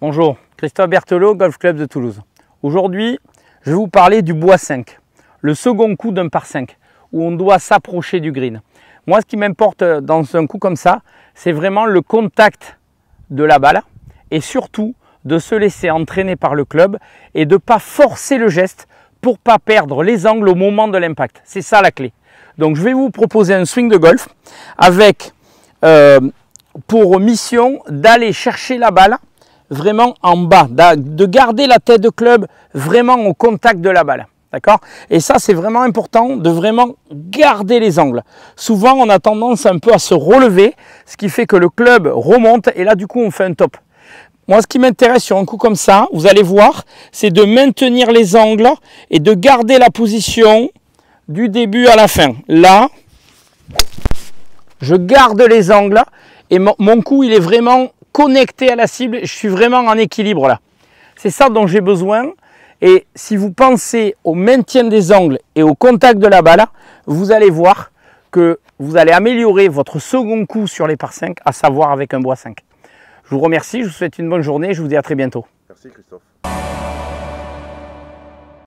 Bonjour, Christophe Berthelot, Golf Club de Toulouse. Aujourd'hui, je vais vous parler du bois 5, le second coup d'un par 5, où on doit s'approcher du green. Moi, ce qui m'importe euh, dans un coup comme ça, c'est vraiment le contact de la balle et surtout de se laisser entraîner par le club et de ne pas forcer le geste pour pas perdre les angles au moment de l'impact. C'est ça la clé. Donc je vais vous proposer un swing de golf avec euh, pour mission d'aller chercher la balle vraiment en bas, de garder la tête de club vraiment au contact de la balle. D'accord Et ça, c'est vraiment important de vraiment garder les angles. Souvent, on a tendance un peu à se relever, ce qui fait que le club remonte et là, du coup, on fait un top. Moi, ce qui m'intéresse sur un coup comme ça, vous allez voir, c'est de maintenir les angles et de garder la position du début à la fin. Là, je garde les angles et mon, coup, il est vraiment connecté à la cible, je suis vraiment en équilibre là. C'est ça dont j'ai besoin. Et si vous pensez au maintien des angles et au contact de la balle, vous allez voir que vous allez améliorer votre second coup sur les par 5, à savoir avec un bois 5. Je vous remercie, je vous souhaite une bonne journée, je vous dis à très bientôt. Merci Christophe.